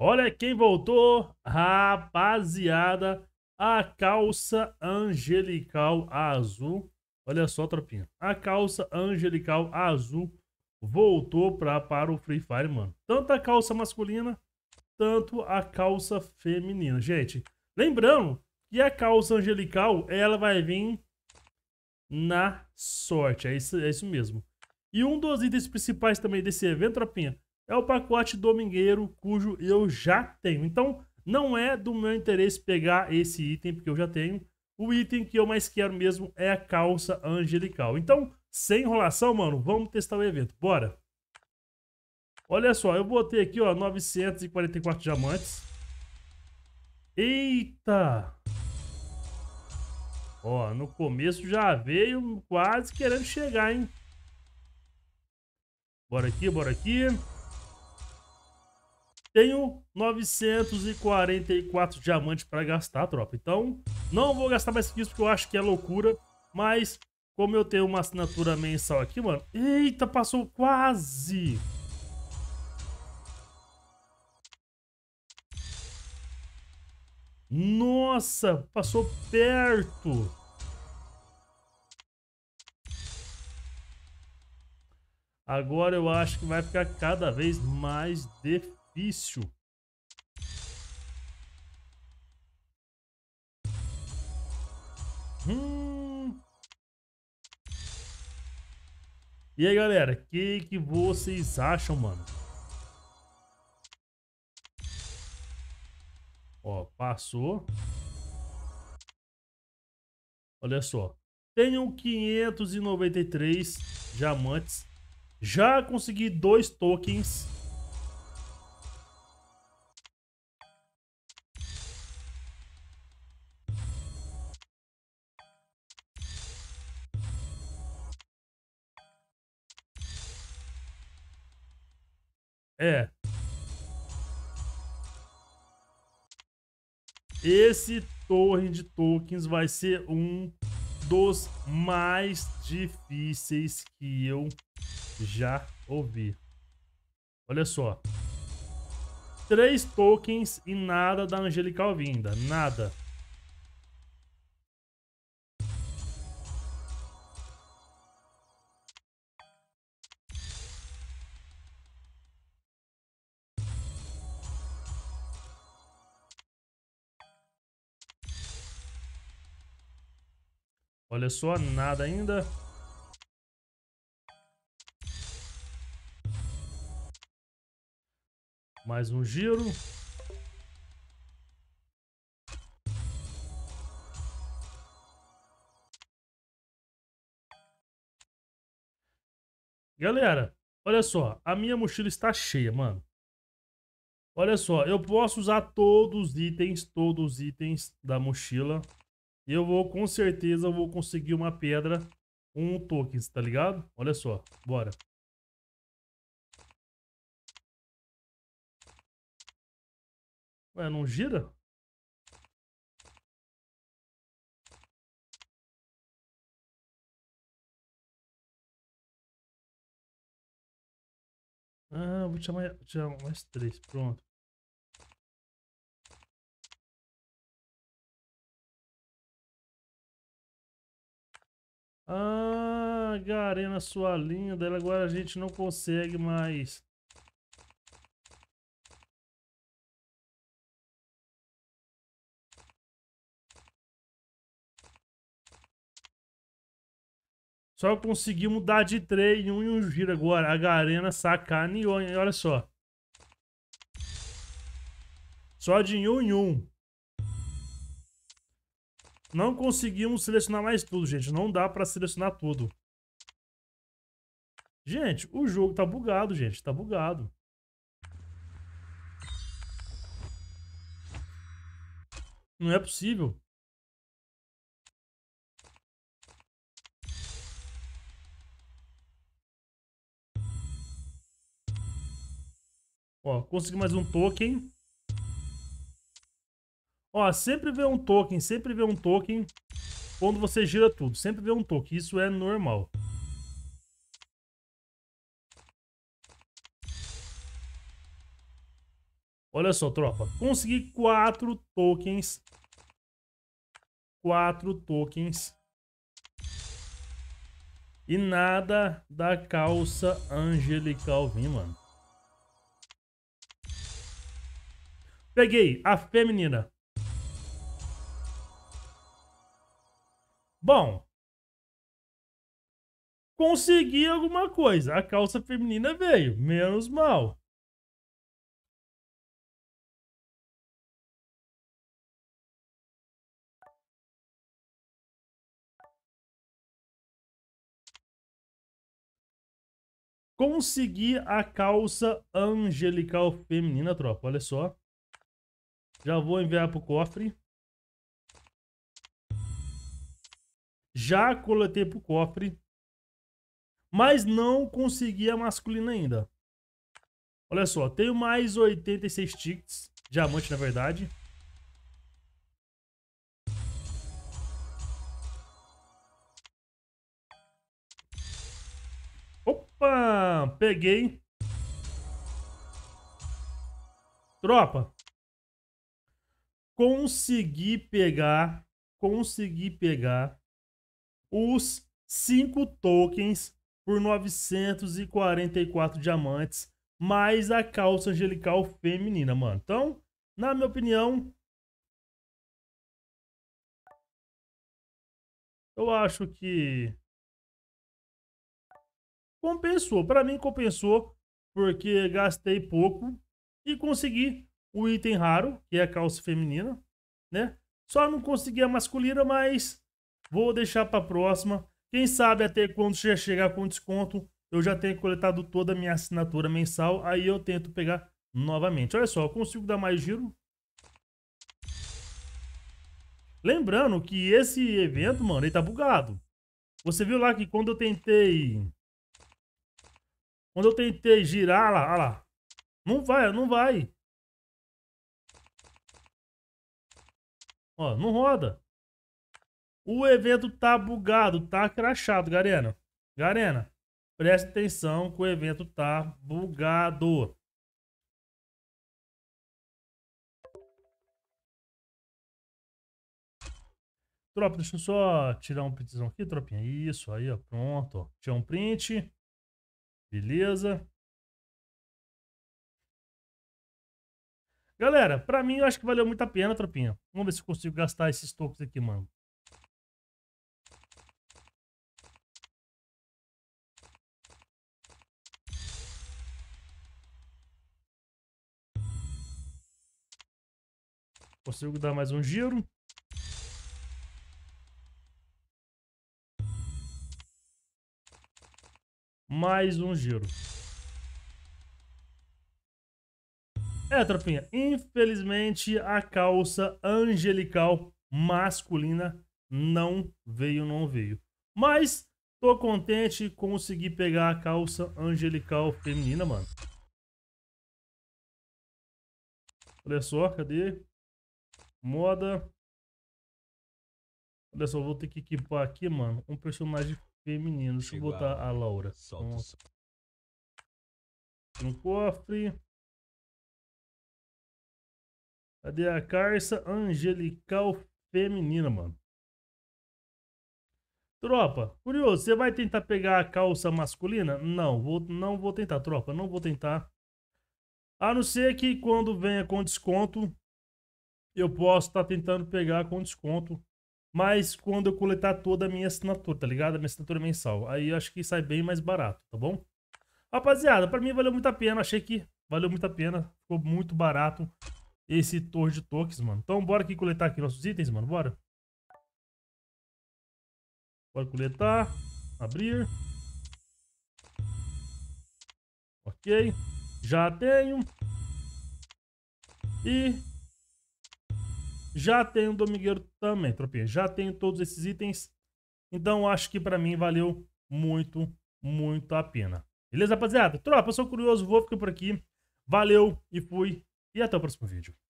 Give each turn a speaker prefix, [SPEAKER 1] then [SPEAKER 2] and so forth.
[SPEAKER 1] Olha quem voltou, rapaziada. A calça angelical azul. Olha só, tropinha. A calça angelical azul voltou pra, para o Free Fire, mano. Tanto a calça masculina, tanto a calça feminina. Gente, lembrando que a calça angelical, ela vai vir na sorte. É isso, é isso mesmo. E um dos itens principais também desse evento, tropinha, é o pacote domingueiro cujo eu já tenho. Então, não é do meu interesse pegar esse item, porque eu já tenho. O item que eu mais quero mesmo é a calça angelical. Então, sem enrolação, mano, vamos testar o evento. Bora! Olha só, eu botei aqui, ó, 944 diamantes. Eita! Ó, no começo já veio quase querendo chegar, hein? Bora aqui, bora aqui. Tenho 944 diamantes para gastar, tropa. Então, não vou gastar mais que isso, porque eu acho que é loucura. Mas, como eu tenho uma assinatura mensal aqui, mano... Eita, passou quase! Nossa, passou perto! Agora eu acho que vai ficar cada vez mais difícil difícil. Hum. E aí, galera, o que, que vocês acham, mano? Ó, passou. Olha só. Tenho 593 diamantes. Já consegui dois tokens É. Esse torre de tokens vai ser um dos mais difíceis que eu já ouvi. Olha só. Três tokens e nada da Angelical Vinda. Nada. Olha só, nada ainda. Mais um giro. Galera, olha só, a minha mochila está cheia, mano. Olha só, eu posso usar todos os itens, todos os itens da mochila e eu vou, com certeza, vou conseguir uma pedra com um tokens, tá ligado? Olha só, bora.
[SPEAKER 2] Ué, não gira? Ah, vou chamar vou chamar mais três, pronto.
[SPEAKER 1] Ah, arena sua linda. Agora a gente não consegue mais. Só consegui mudar de trem em um e um giro agora. A arena sacaneou, olha só. Só de um em um. Não conseguimos selecionar mais tudo, gente. Não dá pra selecionar tudo. Gente, o jogo tá bugado, gente. Tá bugado. Não é possível. Ó, consegui mais um token. Ó, sempre vê um token, sempre vê um token quando você gira tudo. Sempre vê um token, isso é normal. Olha só, tropa. Consegui quatro tokens. Quatro tokens. E nada da calça angelical vim, mano. Peguei a feminina. Bom, consegui alguma coisa. A calça feminina veio, menos mal. Consegui a calça angelical feminina, tropa. Olha só. Já vou enviar para o cofre. Já coletei pro cofre, mas não consegui a masculina ainda. Olha só, tenho mais 86 tickets, diamante na verdade. Opa, peguei. Tropa. Consegui pegar, consegui pegar os 5 tokens por 944 diamantes, mais a calça angelical feminina, mano. Então, na minha opinião,
[SPEAKER 2] eu acho que
[SPEAKER 1] compensou. Para mim compensou porque gastei pouco e consegui o item raro, que é a calça feminina, né? Só não consegui a masculina, mas Vou deixar para próxima. Quem sabe até quando já chegar com desconto, eu já tenho coletado toda a minha assinatura mensal. Aí eu tento pegar novamente. Olha só, eu consigo dar mais giro. Lembrando que esse evento, mano, ele tá bugado. Você viu lá que quando eu tentei... Quando eu tentei girar, lá, lá. Não vai,
[SPEAKER 2] não vai. Ó, não roda.
[SPEAKER 1] O evento tá bugado, tá crachado, Garena. Garena, preste atenção que o evento tá bugado. Tropa, deixa eu só tirar um printzão aqui, tropinha. Isso, aí, ó, pronto. Tinha um print. Beleza. Galera, pra mim eu acho que valeu muito a pena, tropinha. Vamos ver se eu consigo gastar esses tokens aqui, mano. Consigo dar mais um giro. Mais um giro. É, tropinha, infelizmente a calça angelical masculina não veio, não veio. Mas tô contente, conseguir pegar a calça angelical feminina, mano. Olha só, cadê? Moda. Olha só, vou ter que equipar aqui, mano, um personagem feminino. Deixa eu botar a Laura. Solta. Um cofre.
[SPEAKER 2] Cadê a carça angelical
[SPEAKER 1] feminina, mano? Tropa, curioso, você vai tentar pegar a calça masculina? Não, vou, não vou tentar, tropa, não vou tentar. A não ser que quando venha com desconto, eu posso estar tá tentando pegar com desconto. Mas quando eu coletar toda a minha assinatura, tá ligado? A minha assinatura mensal. Aí eu acho que sai bem mais barato, tá bom? Rapaziada, para mim valeu muito a pena. Achei que valeu muito a pena. Ficou muito barato esse torre de tokens, mano. Então bora aqui coletar aqui nossos itens, mano. Bora. Bora coletar. Abrir. Ok. Já tenho. E já tenho o domingueiro também, tropinha. Já tenho todos esses itens. Então acho que para mim valeu muito, muito a pena. Beleza, rapaziada? Tropa, eu sou curioso, vou ficar por aqui. Valeu e fui. E até o próximo vídeo.